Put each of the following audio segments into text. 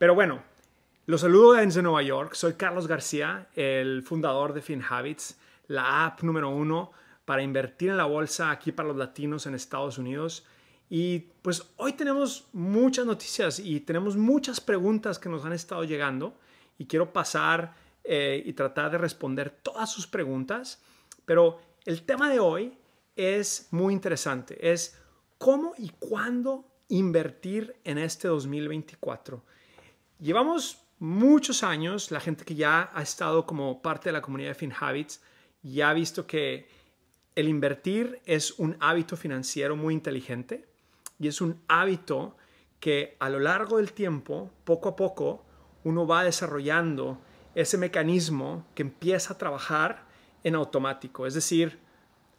Pero bueno, los saludo desde Nueva York. Soy Carlos García, el fundador de FinHabits, la app número uno para invertir en la bolsa aquí para los latinos en Estados Unidos. Y pues hoy tenemos muchas noticias y tenemos muchas preguntas que nos han estado llegando y quiero pasar eh, y tratar de responder todas sus preguntas. Pero el tema de hoy es muy interesante. Es cómo y cuándo invertir en este 2024. Llevamos muchos años, la gente que ya ha estado como parte de la comunidad de FinHabits ya ha visto que el invertir es un hábito financiero muy inteligente y es un hábito que a lo largo del tiempo, poco a poco, uno va desarrollando ese mecanismo que empieza a trabajar en automático. Es decir,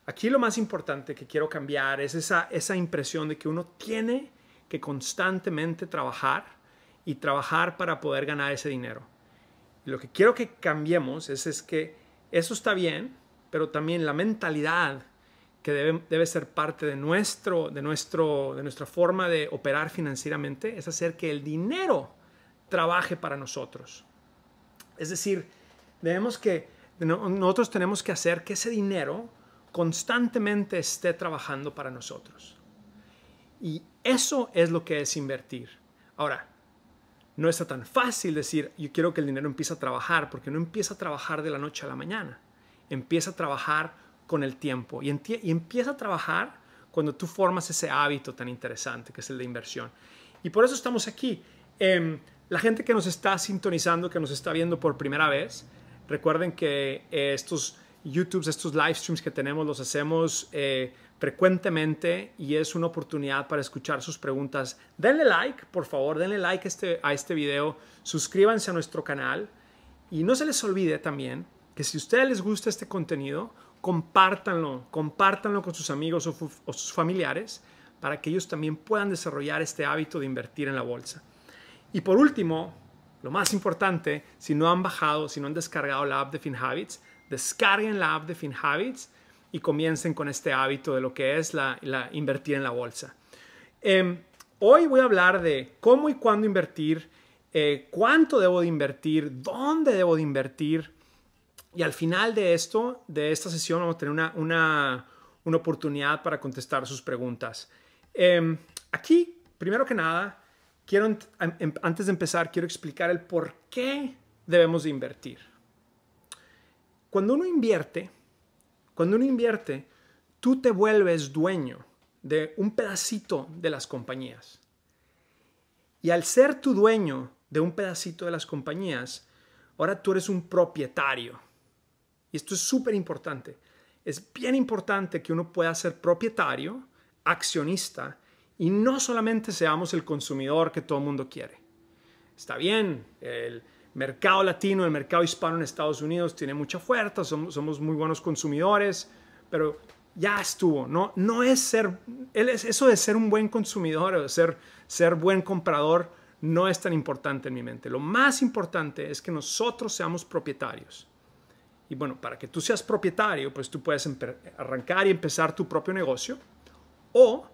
aquí lo más importante que quiero cambiar es esa, esa impresión de que uno tiene que constantemente trabajar y trabajar para poder ganar ese dinero. Lo que quiero que cambiemos es, es que eso está bien, pero también la mentalidad que debe, ser parte de, nuestro, de, nuestro, de nuestra forma de operar financieramente es hacer que el dinero trabaje para nosotros. Es decir, debemos que, nosotros tenemos que hacer que ese dinero constantemente esté trabajando para nosotros. Y eso es lo que es invertir. Ahora, no está tan fácil decir, yo quiero que el dinero empiece a trabajar, porque no empieza a trabajar de la noche a la mañana. Empieza a trabajar con el tiempo y, empieza a trabajar cuando tú formas ese hábito tan interesante que es el de inversión. Y por eso estamos aquí. Em, la gente que nos está sintonizando, que nos está viendo por primera vez, recuerden que eh, estos YouTubes, estos live streams que tenemos, los hacemos eh, frecuentemente y es una oportunidad para escuchar sus preguntas. Denle like, por favor, denle like este, a este video, suscríbanse a nuestro canal y no se les olvide también que si a ustedes les gusta este contenido, compártanlo, compártanlo con sus amigos o, o sus familiares para que ellos también puedan desarrollar este hábito de invertir en la bolsa. Y por último, lo más importante, si no han bajado, si no han descargado la app de FinHabits, descarguen la app de FinHabits y comiencen con este hábito de lo que es la, invertir en la bolsa. Em, hoy voy a hablar de cómo y cuándo invertir, eh, cuánto debo de invertir, dónde debo de invertir. Y al final de esto, de esta sesión, vamos a tener una, una, una oportunidad para contestar sus preguntas. Em, aquí, primero que nada, quiero, em, antes de empezar, quiero explicar el por qué debemos de invertir. Cuando uno invierte, cuando uno invierte, tú te vuelves dueño de un pedacito de las compañías. Y al ser tu dueño de un pedacito de las compañías, ahora tú eres un propietario. Y esto es súper importante. Es bien importante que uno pueda ser propietario, accionista, y no solamente seamos el consumidor que todo el mundo quiere. Está bien, el, mercado latino, el mercado hispano en Estados Unidos tiene mucha fuerza, somos, muy buenos consumidores, pero ya estuvo, no, no es ser, eso de ser un buen consumidor o de ser, ser buen comprador no es tan importante en mi mente. Lo más importante es que nosotros seamos propietarios. Y bueno, para que tú seas propietario, pues tú puedes arrancar y empezar tu propio negocio o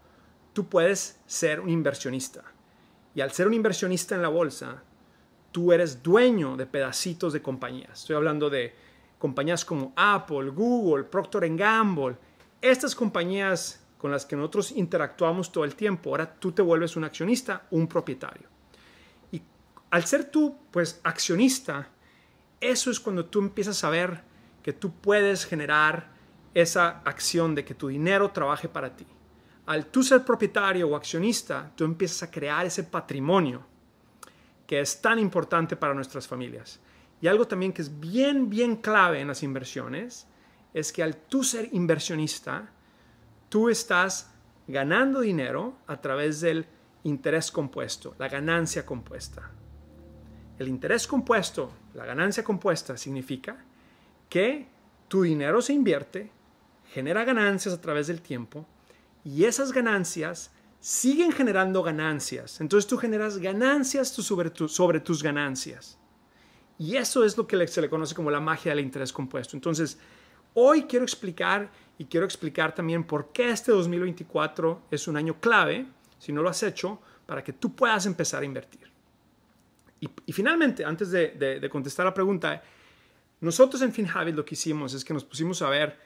tú puedes ser un inversionista. Y al ser un inversionista en la bolsa, tú eres dueño de pedacitos de compañías. Estoy hablando de compañías como Apple, Google, Procter Gamble. Estas compañías con las que nosotros interactuamos todo el tiempo, ahora tú te vuelves un accionista, un propietario. Y al ser tú, pues, accionista, eso es cuando tú empiezas a ver que tú puedes generar esa acción de que tu dinero trabaje para ti. Al tú ser propietario o accionista, tú empiezas a crear ese patrimonio que es tan importante para nuestras familias. Y algo también que es bien, bien clave en las inversiones es que al tú ser inversionista, tú estás ganando dinero a través del interés compuesto, la ganancia compuesta. El interés compuesto, la ganancia compuesta, significa que tu dinero se invierte, genera ganancias a través del tiempo y esas ganancias siguen generando ganancias. Entonces tú generas ganancias sobre, tus ganancias. Y eso es lo que se le conoce como la magia del interés compuesto. Entonces, hoy quiero explicar y quiero explicar también por qué este 2024 es un año clave, si no lo has hecho, para que tú puedas empezar a invertir. Y, finalmente, antes de, de, contestar la pregunta, nosotros en FinHabit lo que hicimos es que nos pusimos a ver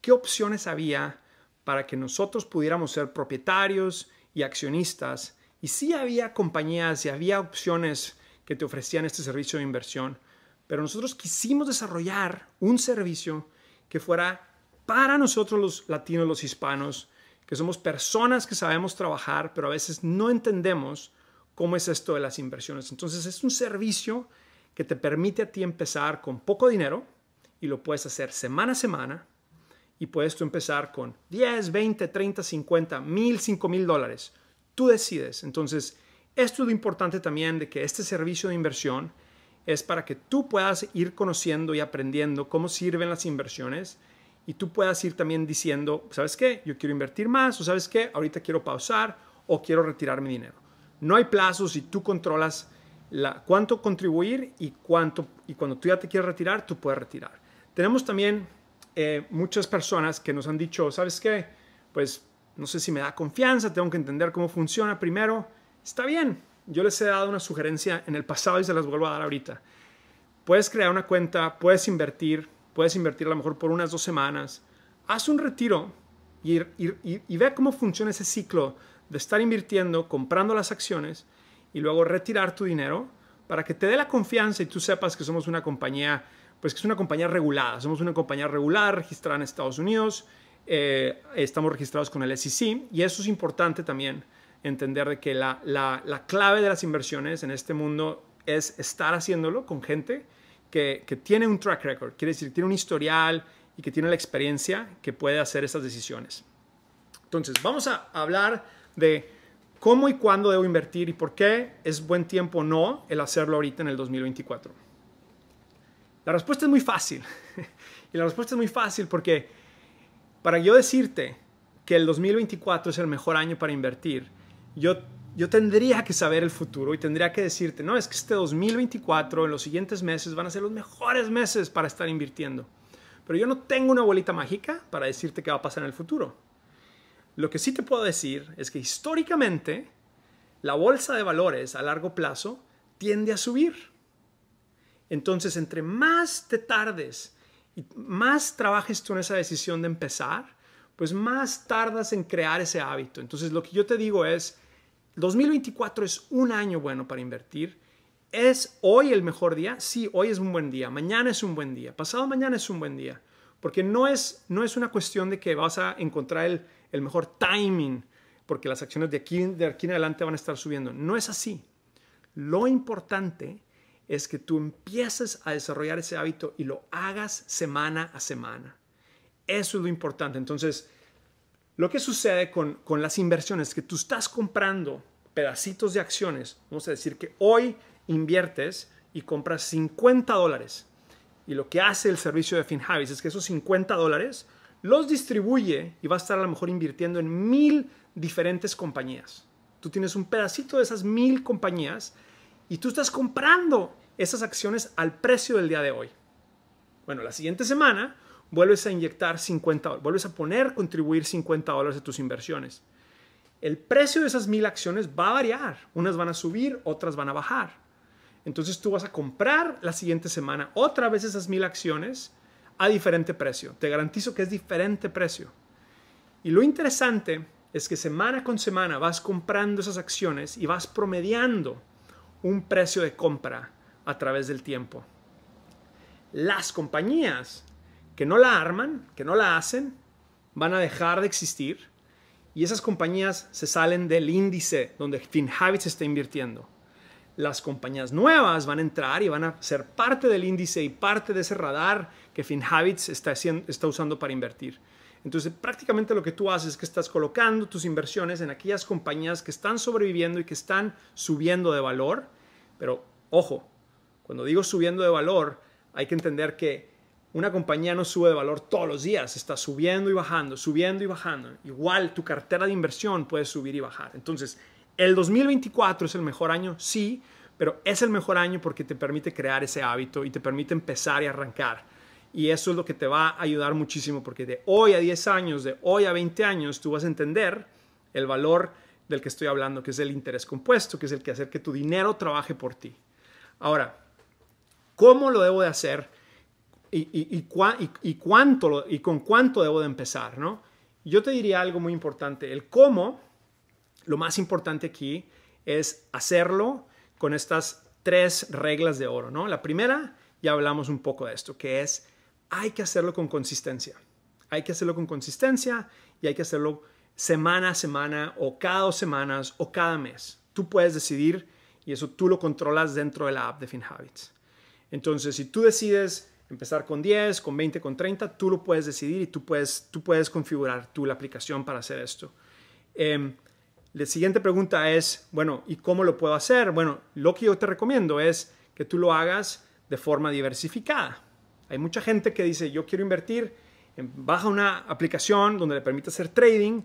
qué opciones había para que nosotros pudiéramos ser propietarios y accionistas, y sí había compañías y había opciones que te ofrecían este servicio de inversión, pero nosotros quisimos desarrollar un servicio que fuera para nosotros los latinos, los hispanos, que somos personas que sabemos trabajar, pero a veces no entendemos cómo es esto de las inversiones. Entonces es un servicio que te permite a ti empezar con poco dinero y lo puedes hacer semana a semana y puedes tú empezar con 10, 20, 30, 50, 1000, 5000 dólares. Tú decides. Entonces, esto es lo importante también de que este servicio de inversión es para que tú puedas ir conociendo y aprendiendo cómo sirven las inversiones y tú puedas ir también diciendo, ¿sabes qué? Yo quiero invertir más o ¿sabes qué? Ahorita quiero pausar o quiero retirar mi dinero. No hay plazos y tú controlas cuánto contribuir y cuánto y cuando tú ya te quieres retirar, tú puedes retirar. Tenemos también eh, muchas personas que nos han dicho, ¿sabes qué? Pues no sé si me da confianza, tengo que entender cómo funciona primero. Está bien, yo les he dado una sugerencia en el pasado y se las vuelvo a dar ahorita. Puedes crear una cuenta, puedes invertir, puedes invertir a lo mejor por unas dos semanas. Haz un retiro y ve cómo funciona ese ciclo de estar invirtiendo, comprando las acciones y luego retirar tu dinero para que te dé la confianza y tú sepas que somos una compañía pues que es una compañía regulada. Somos una compañía regular registrada en Estados Unidos, eh, estamos registrados con el SEC y eso es importante también entender de que la, clave de las inversiones en este mundo es estar haciéndolo con gente que, que tiene un track record, quiere decir, tiene un historial y que tiene la experiencia que puede hacer esas decisiones. Entonces, vamos a hablar de cómo y cuándo debo invertir y por qué es buen tiempo o no el hacerlo ahorita en el 2024. La respuesta es muy fácil. y la respuesta es muy fácil porque para yo decirte que el 2024 es el mejor año para invertir, yo, yo tendría que saber el futuro y tendría que decirte, no, es que este 2024, en los siguientes meses, van a ser los mejores meses para estar invirtiendo. Pero yo no tengo una bolita mágica para decirte qué va a pasar en el futuro. Lo que sí te puedo decir es que históricamente la bolsa de valores a largo plazo tiende a subir entonces, entre más te tardes y más trabajes tú en esa decisión de empezar, pues más tardas en crear ese hábito. Entonces, lo que yo te digo es, 2024 es un año bueno para invertir. ¿Es hoy el mejor día? Sí, hoy es un buen día, mañana es un buen día, pasado mañana es un buen día, porque no es, no es una cuestión de que vas a encontrar el, mejor timing, porque las acciones de aquí, de aquí en adelante van a estar subiendo. No es así. Lo importante es que tú empieces a desarrollar ese hábito y lo hagas semana a semana. Eso es lo importante. Entonces, lo que sucede con, las inversiones que tú estás comprando pedacitos de acciones. Vamos a decir que hoy inviertes y compras 50 dólares. Y lo que hace el servicio de FinHabits es que esos 50 dólares los distribuye y va a estar a lo mejor invirtiendo en mil diferentes compañías. Tú tienes un pedacito de esas mil compañías y tú estás comprando esas acciones al precio del día de hoy. Bueno, la siguiente semana vuelves a inyectar 50 vuelves a poner, contribuir 50 dólares de tus inversiones. El precio de esas mil acciones va a variar. Unas van a subir, otras van a bajar. Entonces tú vas a comprar la siguiente semana otra vez esas mil acciones a diferente precio. Te garantizo que es diferente precio. Y lo interesante es que semana con semana vas comprando esas acciones y vas promediando un precio de compra a través del tiempo. Las compañías que no la arman, que no la hacen, van a dejar de existir y esas compañías se salen del índice donde Finhabits está invirtiendo. Las compañías nuevas van a entrar y van a ser parte del índice y parte de ese radar que Finhabits está, está usando para invertir. Entonces, prácticamente lo que tú haces es que estás colocando tus inversiones en aquellas compañías que están sobreviviendo y que están subiendo de valor. Pero, ojo, cuando digo subiendo de valor, hay que entender que una compañía no sube de valor todos los días, está subiendo y bajando, subiendo y bajando. Igual tu cartera de inversión puede subir y bajar. Entonces, el 2024 es el mejor año, sí, pero es el mejor año porque te permite crear ese hábito y te permite empezar y arrancar. Y eso es lo que te va a ayudar muchísimo porque de hoy a 10 años, de hoy a 20 años, tú vas a entender el valor del que estoy hablando, que es el interés compuesto, que es el que hace que tu dinero trabaje por ti. Ahora, ¿cómo lo debo de hacer? ¿Y, y, cuánto y con cuánto debo de empezar? ¿no? Yo te diría algo muy importante. El cómo, lo más importante aquí es hacerlo con estas tres reglas de oro. ¿no? La primera, ya hablamos un poco de esto, que es hay que hacerlo con consistencia. Hay que hacerlo con consistencia y hay que hacerlo semana a semana o cada dos semanas o cada mes. Tú puedes decidir y eso tú lo controlas dentro de la app de FinHabits. Entonces, si tú decides empezar con 10, con 20, con 30, tú lo puedes decidir y tú puedes, tú puedes configurar tú la aplicación para hacer esto. Em, la siguiente pregunta es, bueno, ¿y cómo lo puedo hacer? Bueno, lo que yo te recomiendo es que tú lo hagas de forma diversificada. Hay mucha gente que dice, yo quiero invertir, baja una aplicación donde le permite hacer trading,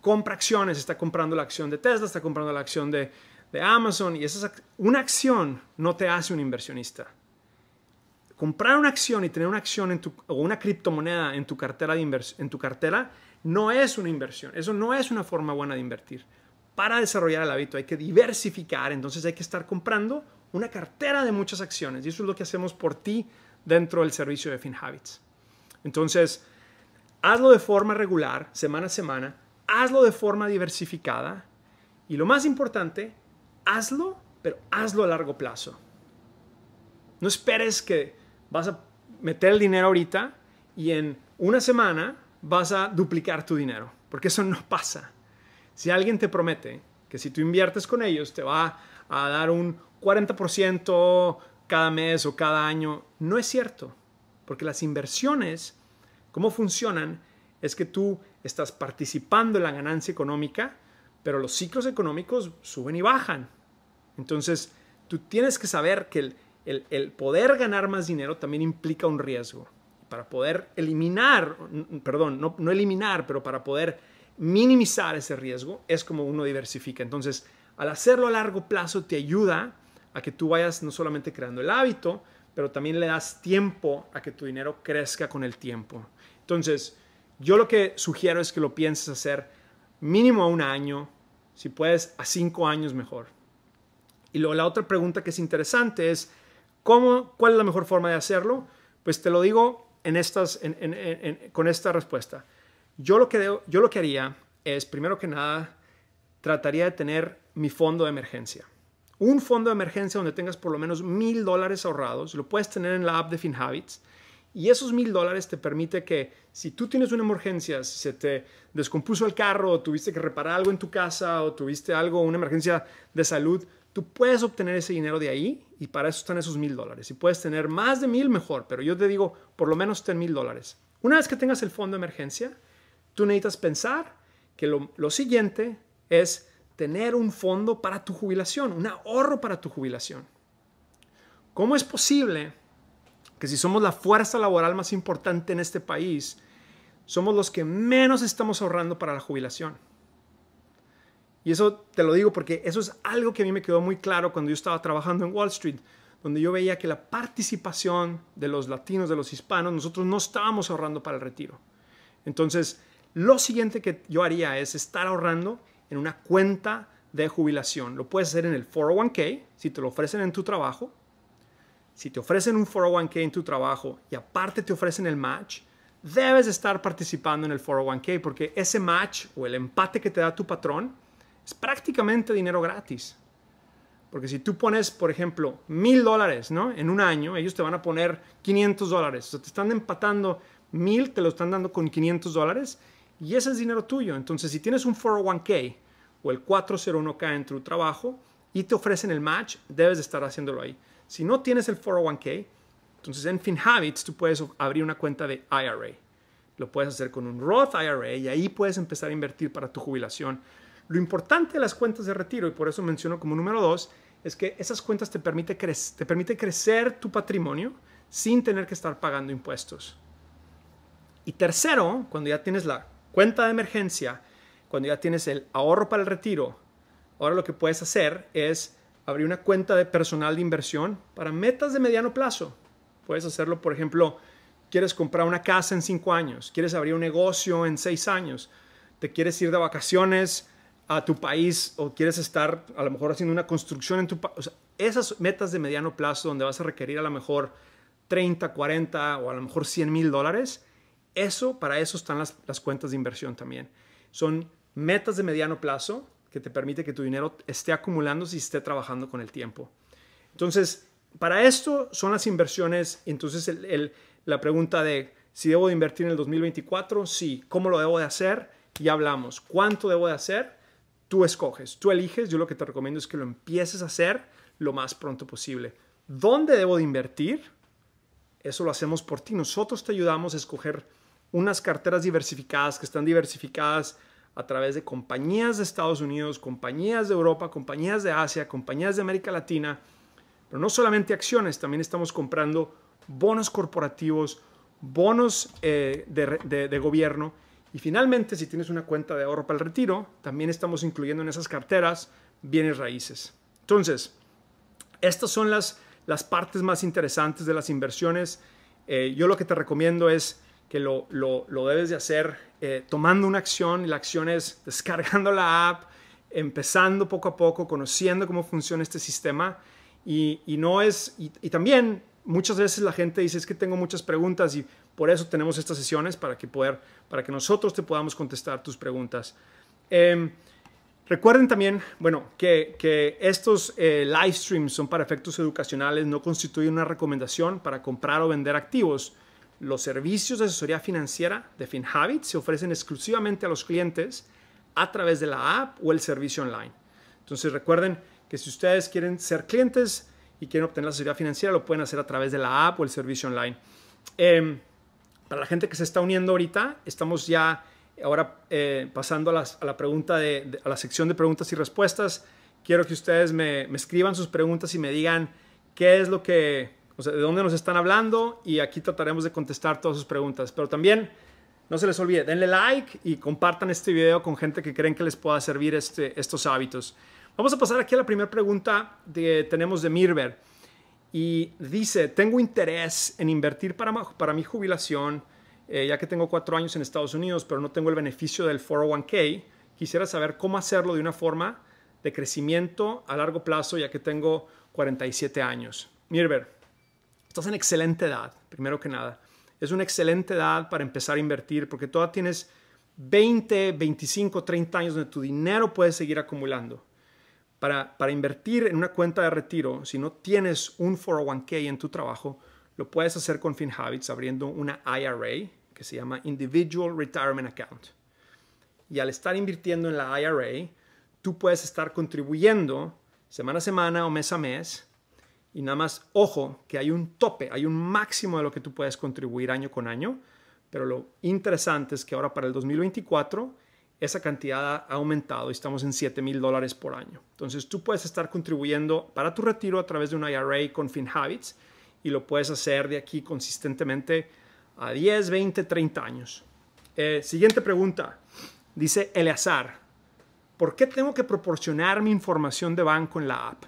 compra acciones, está comprando la acción de Tesla, está comprando la acción de, Amazon y esa una acción no te hace un inversionista. Comprar una acción y tener una acción en tu, o una criptomoneda en tu, cartera de en tu cartera no es una inversión. Eso no es una forma buena de invertir. Para desarrollar el hábito hay que diversificar, entonces hay que estar comprando una cartera de muchas acciones y eso es lo que hacemos por ti dentro del servicio de FinHabits. Entonces, hazlo de forma regular, semana a semana, hazlo de forma diversificada y lo más importante, hazlo, pero hazlo a largo plazo. No esperes que vas a meter el dinero ahorita y en una semana vas a duplicar tu dinero, porque eso no pasa. Si alguien te promete que si tú inviertes con ellos te va a dar un 40% cada mes o cada año. No es cierto, porque las inversiones, cómo funcionan, es que tú estás participando en la ganancia económica, pero los ciclos económicos suben y bajan. Entonces, tú tienes que saber que el, poder ganar más dinero también implica un riesgo. Para poder eliminar, perdón, no, no eliminar, pero para poder minimizar ese riesgo, es como uno diversifica. Entonces, al hacerlo a largo plazo te ayuda a que tú vayas no solamente creando el hábito, pero también le das tiempo a que tu dinero crezca con el tiempo. Entonces, yo lo que sugiero es que lo pienses hacer mínimo a un año, si puedes a cinco años mejor. Y luego la otra pregunta que es interesante es, ¿cómo, ¿cuál es la mejor forma de hacerlo? Pues te lo digo en con esta respuesta. Yo lo, que yo lo que haría es, primero que nada, trataría de tener mi fondo de emergencia un fondo de emergencia donde tengas por lo menos mil dólares ahorrados, lo puedes tener en la app de FinHabits y esos mil dólares te permite que si tú tienes una emergencia, si se te descompuso el carro o tuviste que reparar algo en tu casa o tuviste algo, una emergencia de salud, tú puedes obtener ese dinero de ahí y para eso están esos mil dólares. Si puedes tener más de mil, mejor, pero yo te digo, por lo menos ten mil dólares. Una vez que tengas el fondo de emergencia, tú necesitas pensar que lo siguiente es tener un fondo para tu jubilación, un ahorro para tu jubilación. ¿Cómo es posible que si somos la fuerza laboral más importante en este país, somos los que menos estamos ahorrando para la jubilación? Y eso te lo digo porque eso es algo que a mí me quedó muy claro cuando yo estaba trabajando en Wall Street, donde yo veía que la participación de los latinos, de los hispanos, nosotros no estábamos ahorrando para el retiro. Entonces, lo siguiente que yo haría es estar ahorrando en una cuenta de jubilación. Lo puedes hacer en el 401k, si te lo ofrecen en tu trabajo. Si te ofrecen un 401k en tu trabajo y aparte te ofrecen el match, debes estar participando en el 401k porque ese match o el empate que te da tu patrón es prácticamente dinero gratis. Porque si tú pones, por ejemplo, mil dólares ¿no? en un año, ellos te van a poner 500 dólares. O sea, te están empatando mil, te lo están dando con 500 dólares y ese es dinero tuyo. Entonces, si tienes un 401k o el 401k en tu trabajo y te ofrecen el match, debes de estar haciéndolo ahí. Si no tienes el 401k, entonces en FinHabits tú puedes abrir una cuenta de IRA. Lo puedes hacer con un Roth IRA y ahí puedes empezar a invertir para tu jubilación. Lo importante de las cuentas de retiro, y por eso menciono como número dos, es que esas cuentas te permite, te permite crecer tu patrimonio sin tener que estar pagando impuestos. Y tercero, cuando ya tienes la cuenta de emergencia, cuando ya tienes el ahorro para el retiro, ahora lo que puedes hacer es abrir una cuenta de personal de inversión para metas de mediano plazo. Puedes hacerlo, por ejemplo, quieres comprar una casa en cinco años, quieres abrir un negocio en seis años, te quieres ir de vacaciones a tu país o quieres estar a lo mejor haciendo una construcción en tu país. esas metas de mediano plazo donde vas a requerir a lo mejor 30, 40 o a lo mejor 100 mil dólares, eso, para eso están las, cuentas de inversión también. Son metas de mediano plazo que te permite que tu dinero esté acumulando y esté trabajando con el tiempo. Entonces, para esto son las inversiones. Entonces, la pregunta de si debo de invertir en el 2024, sí. ¿Cómo lo debo de hacer? Ya hablamos. ¿Cuánto debo de hacer? Tú escoges, tú eliges. Yo lo que te recomiendo es que lo empieces a hacer lo más pronto posible. ¿Dónde debo de invertir? Eso lo hacemos por ti. Nosotros te ayudamos a escoger unas carteras diversificadas que están diversificadas a través de compañías de Estados Unidos, compañías de Europa, compañías de Asia, compañías de América Latina, pero no solamente acciones, también estamos comprando bonos corporativos, bonos eh, de, de, gobierno y finalmente si tienes una cuenta de ahorro para el retiro, también estamos incluyendo en esas carteras bienes raíces. Entonces, estas son las, las partes más interesantes de las inversiones. Eh, yo lo que te recomiendo es que lo, debes de hacer eh, tomando una acción. Y La acción es descargando la app, empezando poco a poco, conociendo cómo funciona este sistema. Y, no es, y, también muchas veces la gente dice, es que tengo muchas preguntas y por eso tenemos estas sesiones para que, poder, para que nosotros te podamos contestar tus preguntas. Em, recuerden también, bueno, que, estos eh, live streams son para efectos educacionales, no constituyen una recomendación para comprar o vender activos los servicios de asesoría financiera de FinHabit se ofrecen exclusivamente a los clientes a través de la app o el servicio online. Entonces recuerden que si ustedes quieren ser clientes y quieren obtener la asesoría financiera, lo pueden hacer a través de la app o el servicio online. Em, para la gente que se está uniendo ahorita, estamos ya ahora eh, pasando a, la pregunta la sección de preguntas y respuestas. Quiero que ustedes me escriban sus preguntas y me digan qué es lo que o sea, de dónde nos están hablando y aquí trataremos de contestar todas sus preguntas. Pero también no se les olvide, denle like y compartan este video con gente que creen que les pueda servir este, estos hábitos. Vamos a pasar aquí a la primera pregunta que tenemos de Mirber. Y dice, tengo interés en invertir para, para mi jubilación, eh, ya que tengo cuatro años en Estados Unidos, pero no tengo el beneficio del 401k. Quisiera saber cómo hacerlo de una forma de crecimiento a largo plazo, ya que tengo 47 años. Mirber, estás en excelente edad, primero que nada. Es una excelente edad para empezar a invertir porque todavía tienes 20, 25, 30 años donde tu dinero puedes seguir acumulando. Para, para invertir en una cuenta de retiro, si no tienes un 401k en tu trabajo, lo puedes hacer con FinHabits abriendo una IRA que se llama Individual Retirement Account. Y al estar invirtiendo en la IRA, tú puedes estar contribuyendo semana a semana o mes a mes y nada más, ojo, que hay un tope, hay un máximo de lo que tú puedes contribuir año con año, pero lo interesante es que ahora para el 2024 esa cantidad ha aumentado y estamos en 7 mil dólares por año. Entonces tú puedes estar contribuyendo para tu retiro a través de un IRA con FinHabits y lo puedes hacer de aquí consistentemente a 10, 20, 30 años. Eh, siguiente pregunta. Dice Eleazar, ¿por qué tengo que proporcionar mi información de banco en la app?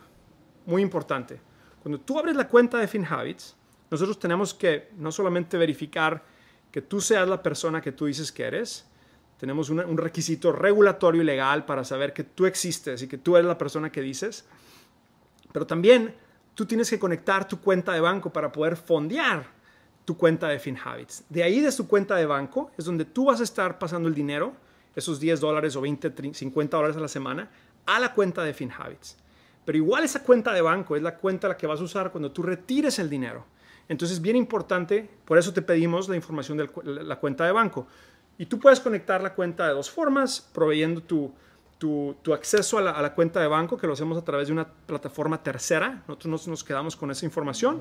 Muy importante. Cuando tú abres la cuenta de FinHabits, nosotros tenemos que no solamente verificar que tú seas la persona que tú dices que eres, tenemos un, requisito regulatorio y legal para saber que tú existes y que tú eres la persona que dices, pero también tú tienes que conectar tu cuenta de banco para poder fondear tu cuenta de FinHabits. De ahí de su cuenta de banco es donde tú vas a estar pasando el dinero, esos 10 dólares o 20, 50 dólares a la semana, a la cuenta de FinHabits. Pero igual esa cuenta de banco es la cuenta la que vas a usar cuando tú retires el dinero. Entonces, bien importante, por eso te pedimos la información de la cuenta de banco. Y tú puedes conectar la cuenta de dos formas, proveyendo tu, acceso a la, cuenta de banco, que lo hacemos a través de una plataforma tercera, nosotros nos, quedamos con esa información,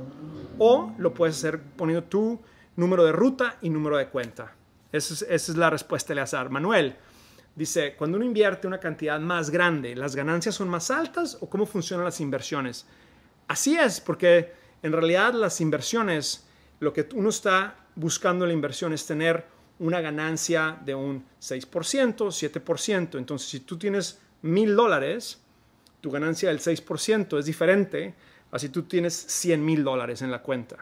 o lo puedes hacer poniendo tu número de ruta y número de cuenta. Esa es, esa es la respuesta, Eleazar. Manuel, Dice, cuando uno invierte una cantidad más grande, ¿las ganancias son más altas o cómo funcionan las inversiones? Así es, porque en realidad las inversiones, lo que uno está buscando en la inversión es tener una ganancia de un 6%, 7%. Entonces, si tú tienes mil dólares, tu ganancia del 6% es diferente a si tú tienes 100 mil dólares en la cuenta.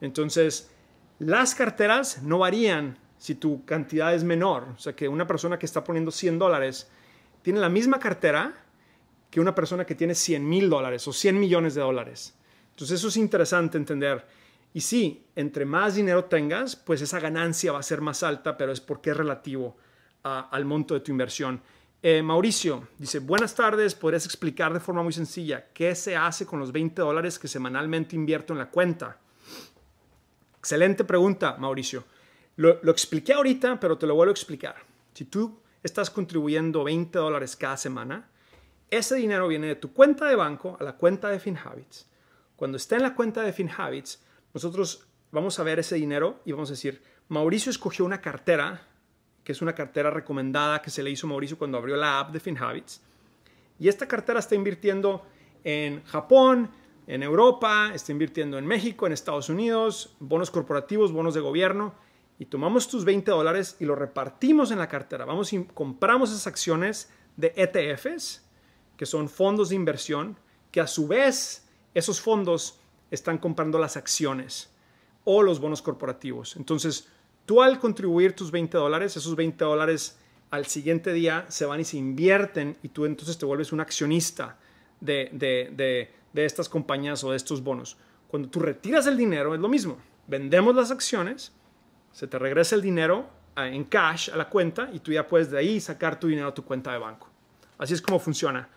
Entonces, las carteras no varían si tu cantidad es menor. O sea, que una persona que está poniendo 100 dólares tiene la misma cartera que una persona que tiene 100 mil dólares o 100 millones de dólares. Entonces eso es interesante entender. Y sí, entre más dinero tengas, pues esa ganancia va a ser más alta, pero es porque es relativo al monto de tu inversión. Eh, Mauricio dice, buenas tardes, ¿podrías explicar de forma muy sencilla qué se hace con los 20 dólares que semanalmente invierto en la cuenta? Excelente pregunta, Mauricio. Lo, expliqué ahorita, pero te lo vuelvo a explicar. Si tú estás contribuyendo 20 dólares cada semana, ese dinero viene de tu cuenta de banco a la cuenta de FinHabits. Cuando está en la cuenta de FinHabits, nosotros vamos a ver ese dinero y vamos a decir, Mauricio escogió una cartera, que es una cartera recomendada que se le hizo a Mauricio cuando abrió la app de FinHabits. Y esta cartera está invirtiendo en Japón, en Europa, está invirtiendo en México, en Estados Unidos, bonos corporativos, bonos de gobierno y tomamos tus 20 dólares y lo repartimos en la cartera. Vamos y compramos esas acciones de ETFs, que son fondos de inversión, que a su vez esos fondos están comprando las acciones o los bonos corporativos. Entonces, tú al contribuir tus 20 dólares, esos 20 dólares al siguiente día se van y se invierten y tú entonces te vuelves un accionista de, de estas compañías o de estos bonos. Cuando tú retiras el dinero es lo mismo. Vendemos las acciones se te regresa el dinero ah, en cash a la cuenta y tú ya puedes de ahí sacar tu dinero a tu cuenta de banco. Así es como funciona.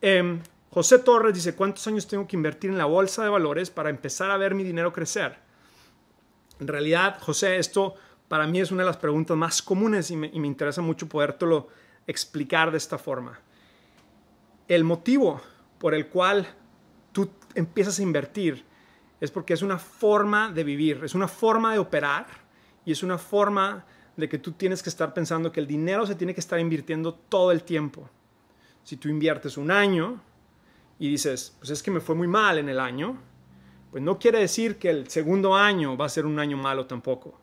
Em, José Torres dice, ¿cuántos años tengo que invertir en la bolsa de valores para empezar a ver mi dinero crecer? En realidad, José, esto para mí es una de las preguntas más comunes y me, y me interesa mucho podértelo explicar de esta forma. El motivo por el cual tú empiezas a invertir es porque es una forma de vivir, es una forma de operar y es una forma de que tú tienes que estar pensando que el dinero se tiene que estar invirtiendo todo el tiempo. Si tú inviertes un año y dices, pues es que me fue muy mal en el año, pues no quiere decir que el segundo año va a ser un año malo tampoco.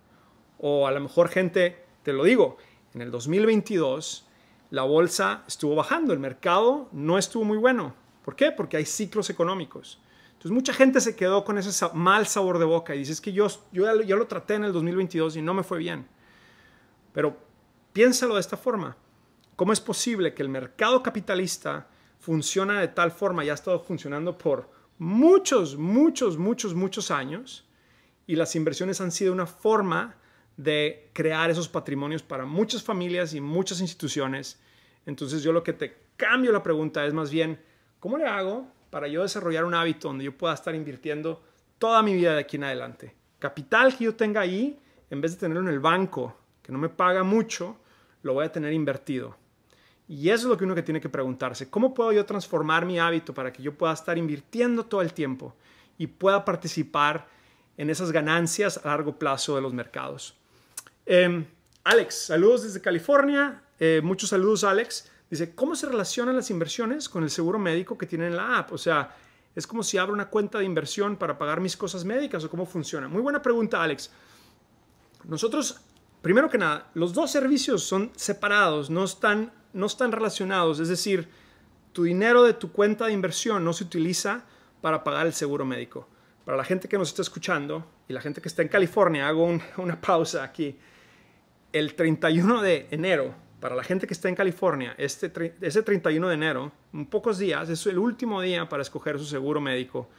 O a lo mejor gente, te lo digo, en el 2022 la bolsa estuvo bajando, el mercado no estuvo muy bueno. ¿Por qué? Porque hay ciclos económicos. Entonces mucha gente se quedó con ese mal sabor de boca y dice, es que yo, ya lo, traté en el 2022 y no me fue bien. Pero piénsalo de esta forma. ¿Cómo es posible que el mercado capitalista funcione de tal forma y ha estado funcionando por muchos, muchos, muchos, muchos años? Y las inversiones han sido una forma de crear esos patrimonios para muchas familias y muchas instituciones. Entonces yo lo que te cambio la pregunta es más bien, ¿cómo le hago para yo desarrollar un hábito donde yo pueda estar invirtiendo toda mi vida de aquí en adelante. Capital que yo tenga ahí, en vez de tenerlo en el banco, que no me paga mucho, lo voy a tener invertido. Y eso es lo que uno que tiene que preguntarse, ¿cómo puedo yo transformar mi hábito para que yo pueda estar invirtiendo todo el tiempo y pueda participar en esas ganancias a largo plazo de los mercados? Em, Alex, saludos desde California. Eh, muchos saludos, Alex. Dice, ¿cómo se relacionan las inversiones con el seguro médico que tienen en la app? O sea, ¿es como si abro una cuenta de inversión para pagar mis cosas médicas o cómo funciona? Muy buena pregunta, Alex. Nosotros, primero que nada, los dos servicios son separados, no están, no están relacionados. Es decir, tu dinero de tu cuenta de inversión no se utiliza para pagar el seguro médico. Para la gente que nos está escuchando y la gente que está en California, hago una pausa aquí. El 31 de enero para la gente que está en California, este, ese 31 de enero, en pocos días, es el último día para escoger su seguro médico.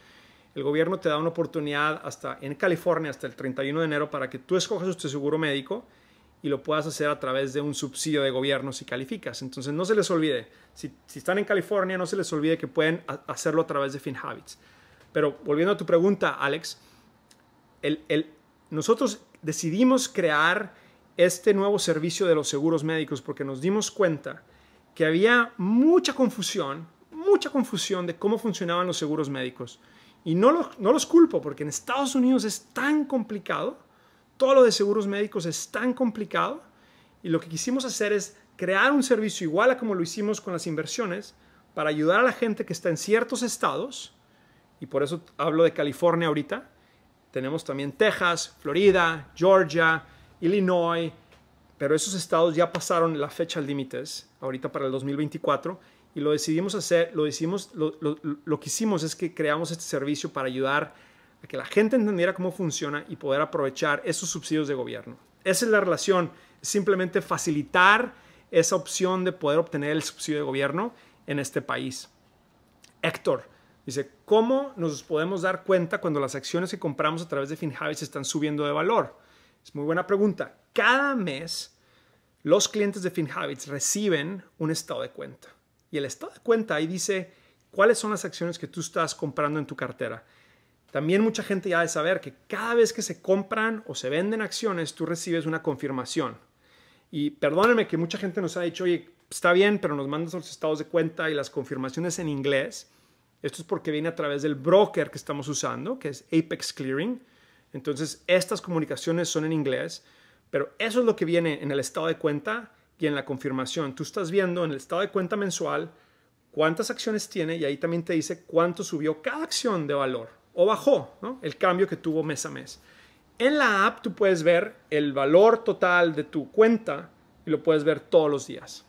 El gobierno te da una oportunidad hasta en California, hasta el 31 de enero, para que tú escojas tu seguro médico y lo puedas hacer a través de un subsidio de gobierno si calificas. Entonces no se les olvide, si, están en California, no se les olvide que pueden hacerlo a través de FinHabits. Pero volviendo a tu pregunta, Alex, nosotros decidimos crear este nuevo servicio de los seguros médicos porque nos dimos cuenta que había mucha confusión, mucha confusión de cómo funcionaban los seguros médicos. Y no los, culpo porque en Estados Unidos es tan complicado, todo lo de seguros médicos es tan complicado y lo que quisimos hacer es crear un servicio igual a como lo hicimos con las inversiones para ayudar a la gente que está en ciertos estados, y por eso hablo de California ahorita, tenemos también Texas, Florida, Georgia, Illinois, pero esos estados ya pasaron la fecha límites, ahorita para el 2024, y lo decidimos hacer, lo, lo, que hicimos es que creamos este servicio para ayudar a que la gente entendiera cómo funciona y poder aprovechar esos subsidios de gobierno. Esa es la relación, simplemente facilitar esa opción de poder obtener el subsidio de gobierno en este país. Héctor dice, ¿cómo nos podemos dar cuenta cuando las acciones que compramos a través de FinHabits están subiendo de valor? Es muy buena pregunta. Cada mes los clientes de FinHabits reciben un estado de cuenta. Y el estado de cuenta ahí dice cuáles son las acciones que tú estás comprando en tu cartera. También mucha gente ya de saber que cada vez que se compran o se venden acciones, tú recibes una confirmación. Y perdónenme que mucha gente nos ha dicho, oye, está bien, pero nos mandas los estados de cuenta y las confirmaciones en inglés. Esto es porque viene a través del broker que estamos usando, que es Apex Clearing. Entonces, estas comunicaciones son en inglés, pero eso es lo que viene en el estado de cuenta y en la confirmación. Tú estás viendo en el estado de cuenta mensual cuántas acciones tiene y ahí también te dice cuánto subió cada acción de valor o bajó, El cambio que tuvo mes a mes. En la app tú puedes ver el valor total de tu cuenta y lo puedes ver todos los días.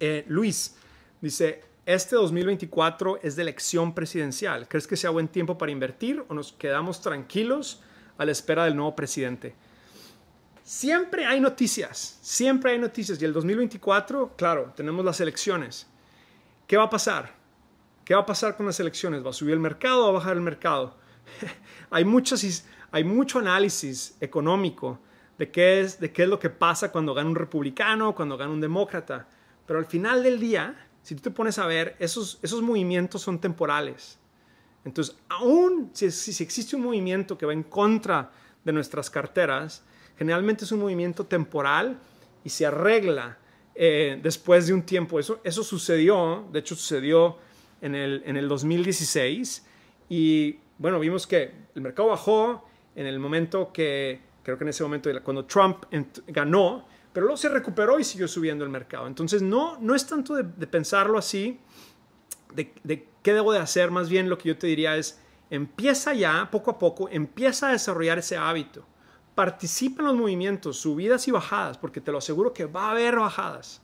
Eh, Luis dice, este 2024 es de elección presidencial. ¿Crees que sea buen tiempo para invertir o nos quedamos tranquilos a la espera del nuevo presidente? Siempre hay noticias, siempre hay noticias. Y el 2024, claro, tenemos las elecciones. ¿Qué va a pasar? ¿Qué va a pasar con las elecciones? ¿Va a subir el mercado o va a bajar el mercado? hay, mucho análisis económico de qué, es, de qué es lo que pasa cuando gana un republicano, cuando gana un demócrata. Pero al final del día, si tú te pones a ver, esos, esos movimientos son temporales. Entonces, aún si, si, existe un movimiento que va en contra de nuestras carteras, generalmente es un movimiento temporal y se arregla eh, después de un tiempo. Eso, eso sucedió, de hecho sucedió en el, en el 2016 y bueno, vimos que el mercado bajó en el momento que, creo que en ese momento, cuando Trump ganó, pero luego se recuperó y siguió subiendo el mercado. Entonces no, no es tanto de, pensarlo así, de, de, qué debo de hacer, más bien lo que yo te diría es, empieza ya, poco a poco, empieza a desarrollar ese hábito. Participa en los movimientos, subidas y bajadas, porque te lo aseguro que va a haber bajadas.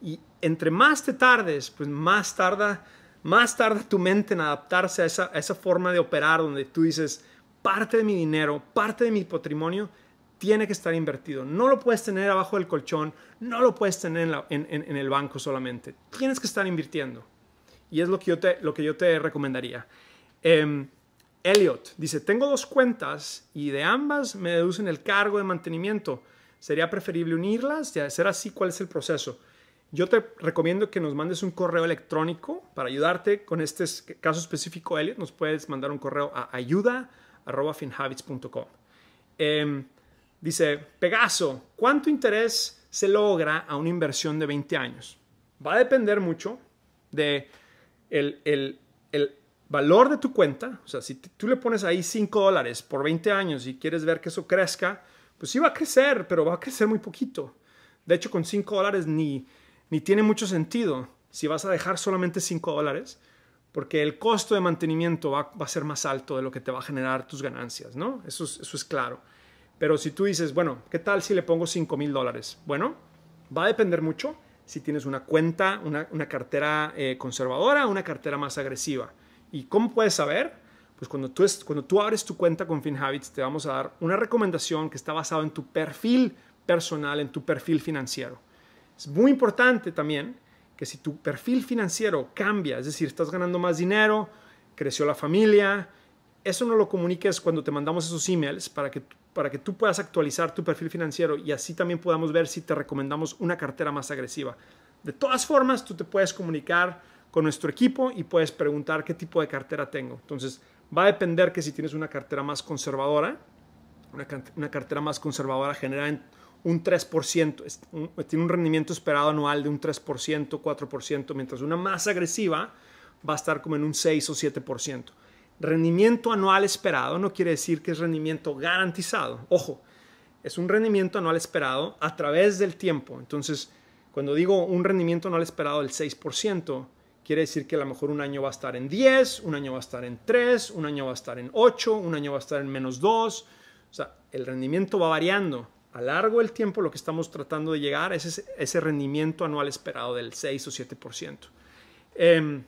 Y entre más te tardes, pues más tarda, más tarda tu mente en adaptarse a esa, a esa forma de operar donde tú dices, parte de mi dinero, parte de mi patrimonio tiene que estar invertido. No lo puedes tener abajo del colchón, no lo puedes tener en, el banco solamente. Tienes que estar invirtiendo. Y es lo que yo te, lo que yo te recomendaría. Em, Elliot dice, tengo dos cuentas y de ambas me deducen el cargo de mantenimiento. ¿Sería preferible unirlas? De ser así, ¿cuál es el proceso? Yo te recomiendo que nos mandes un correo electrónico para ayudarte con este caso específico, Elliot. Nos puedes mandar un correo a ayuda.finhabits.com. Dice, Pegaso, ¿cuánto interés se logra a una inversión de 20 años? Va a depender mucho de el, valor de tu cuenta. O sea, si tú le pones ahí 5 dólares por 20 años y quieres ver que eso crezca, pues sí va a crecer, pero va a crecer muy poquito. De hecho, con 5 dólares ni, ni tiene mucho sentido si vas a dejar solamente 5 dólares, porque el costo de mantenimiento va, a ser más alto de lo que te va a generar tus ganancias, ¿no? eso es claro. Pero si tú dices, bueno, ¿qué tal si le pongo 5 mil dólares? Bueno, va a depender mucho si tienes una cuenta, una, cartera conservadora eh, conservadora, una cartera más agresiva. ¿Y cómo puedes saber? Pues cuando tú, es, cuando tú abres tu cuenta con FinHabits, te vamos a dar una recomendación que está basada en tu perfil personal, en tu perfil financiero. Es muy importante también que si tu perfil financiero cambia, es decir, estás ganando más dinero, creció la familia, eso no lo comuniques cuando te mandamos esos emails para que para que tú puedas actualizar tu perfil financiero y así también podamos ver si te recomendamos una cartera más agresiva. De todas formas, tú te puedes comunicar con nuestro equipo y puedes preguntar qué tipo de cartera tengo. Entonces, va a depender que si tienes una cartera más conservadora, una, cartera más conservadora genera un 3%, tiene un rendimiento esperado anual de un 3%, 4%, mientras una más agresiva va a estar como en un 6 o 7% rendimiento anual esperado no quiere decir que es rendimiento garantizado. Ojo, es un rendimiento anual esperado a través del tiempo. Entonces, cuando digo un rendimiento anual esperado del 6%, quiere decir que a lo mejor un año va a estar en 10, un año va a estar en 3, un año va a estar en 8, un año va a estar en menos 2. O sea, el rendimiento va variando. A largo del tiempo lo que estamos tratando de llegar es ese, rendimiento anual esperado del 6 o 7%. Em,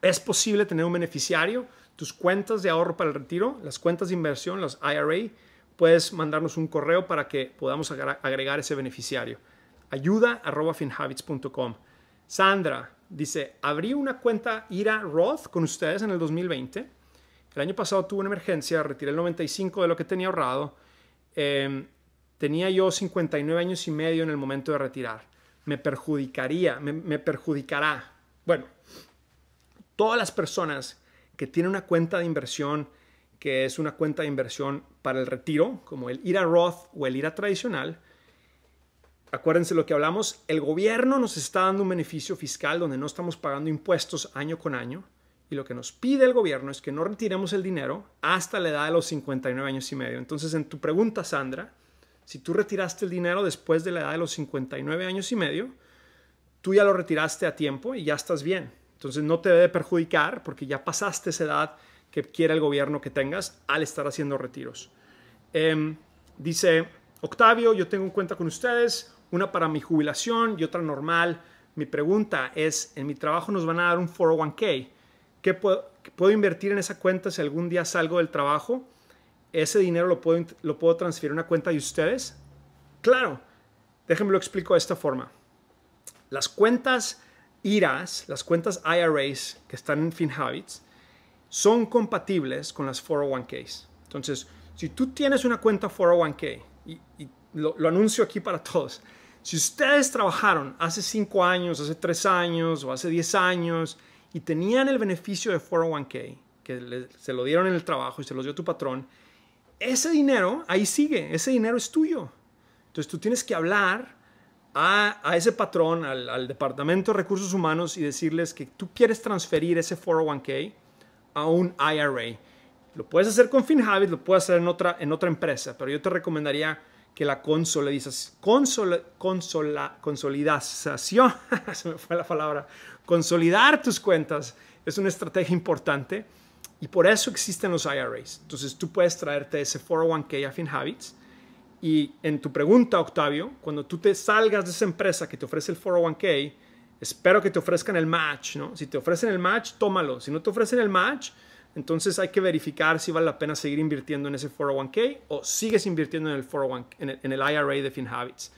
es posible tener un beneficiario tus cuentas de ahorro para el retiro, las cuentas de inversión, las IRA, puedes mandarnos un correo para que podamos agregar ese beneficiario. Ayuda finhabits.com. Sandra dice, abrí una cuenta IRA Roth con ustedes en el 2020. El año pasado tuve una emergencia, retiré el 95 de lo que tenía ahorrado. Em, tenía yo 59 años y medio en el momento de retirar. Me perjudicaría, me, me perjudicará. Bueno, todas las personas que tiene una cuenta de inversión que es una cuenta de inversión para el retiro, como el IRA Roth o el IRA tradicional, acuérdense lo que hablamos, el gobierno nos está dando un beneficio fiscal donde no estamos pagando impuestos año con año y lo que nos pide el gobierno es que no retiremos el dinero hasta la edad de los 59 años y medio. Entonces, en tu pregunta, Sandra, si tú retiraste el dinero después de la edad de los 59 años y medio, tú ya lo retiraste a tiempo y ya estás bien entonces no te debe perjudicar porque ya pasaste esa edad que quiere el gobierno que tengas al estar haciendo retiros. Em, dice Octavio, yo tengo en cuenta con ustedes, una para mi jubilación y otra normal. Mi pregunta es, en mi trabajo nos van a dar un 401k. ¿Qué puedo, puedo invertir en esa cuenta si algún día salgo del trabajo? ¿Ese dinero lo puedo, lo puedo transferir a una cuenta de ustedes? Claro, déjenme lo explico de esta forma. Las cuentas IRAs, las cuentas IRAs que están en FinHabits, son compatibles con las 401ks. Entonces, si tú tienes una cuenta 401k, y, lo, anuncio aquí para todos, si ustedes trabajaron hace 5 años, hace 3 años o hace 10 años y tenían el beneficio de 401k, que se lo dieron en el trabajo y se lo dio tu patrón, ese dinero ahí sigue, ese dinero es tuyo. Entonces tú tienes que hablar a, ese patrón, al, Departamento de Recursos Humanos y decirles que tú quieres transferir ese 401k a un IRA. Lo puedes hacer con FinHabit, lo puedes hacer en otra, en otra empresa, pero yo te recomendaría que la consolidas, consola, consolidación, se me fue la palabra, consolidar tus cuentas es una estrategia importante y por eso existen los IRAs. Entonces tú puedes traerte ese 401k a FinHabits y en tu pregunta, Octavio, cuando tú te salgas de esa empresa que te ofrece el 401k, espero que te ofrezcan el match, ¿no? Si te ofrecen el match, tómalo. Si no te ofrecen el match, entonces hay que verificar si vale la pena seguir invirtiendo en ese 401k o sigues invirtiendo en el 401 IRA de FinHabits.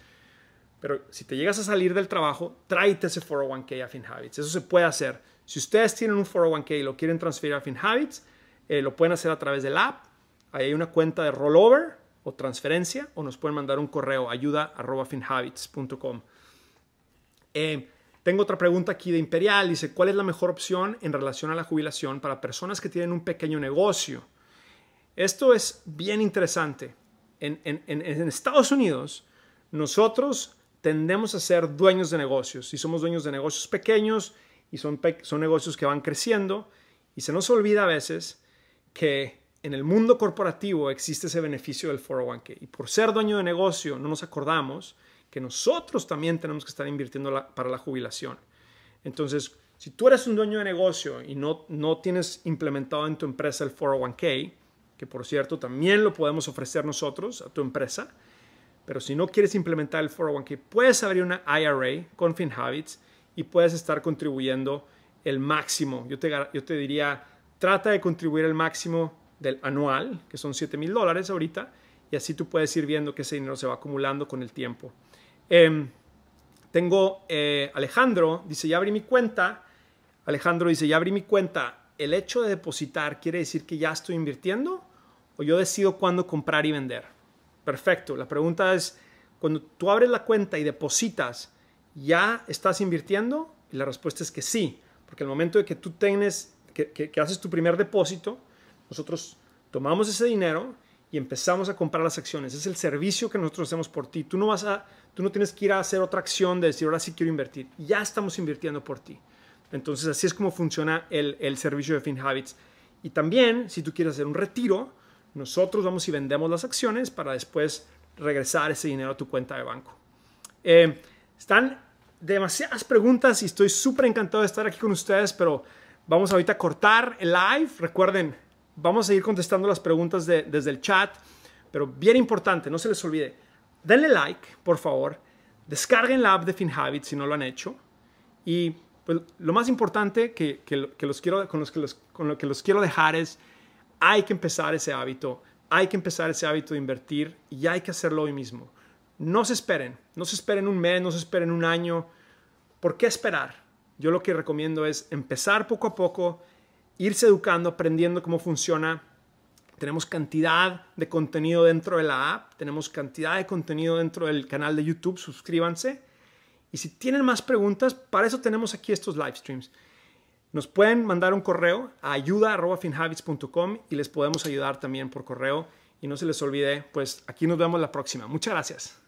Pero si te llegas a salir del trabajo, tráete ese 401k a FinHabits. Eso se puede hacer. Si ustedes tienen un 401k y lo quieren transferir a FinHabits, eh, lo pueden hacer a través del app. Ahí hay una cuenta de rollover o transferencia o nos pueden mandar un correo ayuda.finhabits.com. Eh, tengo otra pregunta aquí de Imperial. Dice, ¿cuál es la mejor opción en relación a la jubilación para personas que tienen un pequeño negocio? Esto es bien interesante. En, Estados Unidos, nosotros tendemos a ser dueños de negocios y somos dueños de negocios pequeños y son, son negocios que van creciendo y se nos olvida a veces que en el mundo corporativo existe ese beneficio del 401k. Y por ser dueño de negocio no nos acordamos que nosotros también tenemos que estar invirtiendo para la jubilación. Entonces, si tú eres un dueño de negocio y no, no tienes implementado en tu empresa el 401k, que por cierto también lo podemos ofrecer nosotros a tu empresa, pero si no quieres implementar el 401k, puedes abrir una IRA con FinHabits y puedes estar contribuyendo el máximo. Yo te, yo te diría, trata de contribuir el máximo del anual, que son 7 mil dólares ahorita, y así tú puedes ir viendo que ese dinero se va acumulando con el tiempo. Em, tengo eh, Alejandro, dice, ya abrí mi cuenta. Alejandro dice, ya abrí mi cuenta. ¿El hecho de depositar quiere decir que ya estoy invirtiendo? ¿O yo decido cuándo comprar y vender? Perfecto. La pregunta es, cuando tú abres la cuenta y depositas, ¿ya estás invirtiendo? Y la respuesta es que sí, porque el momento de que tú tienes, que haces tu primer depósito, nosotros tomamos ese dinero y empezamos a comprar las acciones. Es el servicio que nosotros hacemos por ti. Tú no vas a, tú no tienes que ir a hacer otra acción de decir, ahora sí quiero invertir. Ya estamos invirtiendo por ti. Entonces, así es como funciona el, el servicio de FinHabits. Y también, si tú quieres hacer un retiro, nosotros vamos y vendemos las acciones para después regresar ese dinero a tu cuenta de banco. Eh, están demasiadas preguntas y estoy súper encantado de estar aquí con ustedes, pero vamos ahorita a cortar el live. Recuerden, vamos a seguir contestando las preguntas desde el chat, pero bien importante, no se les olvide, denle like, por favor, descarguen la app de FinHabit si no lo han hecho y pues, lo más importante que, los quiero, con, los que con lo que los quiero dejar es, hay que empezar ese hábito, hay que empezar ese hábito de invertir y hay que hacerlo hoy mismo. No se esperen, no se esperen un mes, no se esperen un año. ¿Por qué esperar? Yo lo que recomiendo es empezar poco a poco, irse educando, aprendiendo cómo funciona. Tenemos cantidad de contenido dentro de la app, tenemos cantidad de contenido dentro del canal de YouTube, suscríbanse. Y si tienen más preguntas, para eso tenemos aquí estos live streams. Nos pueden mandar un correo a ayuda.finhabits.com y les podemos ayudar también por correo. Y no se les olvide, pues aquí nos vemos la próxima. Muchas gracias.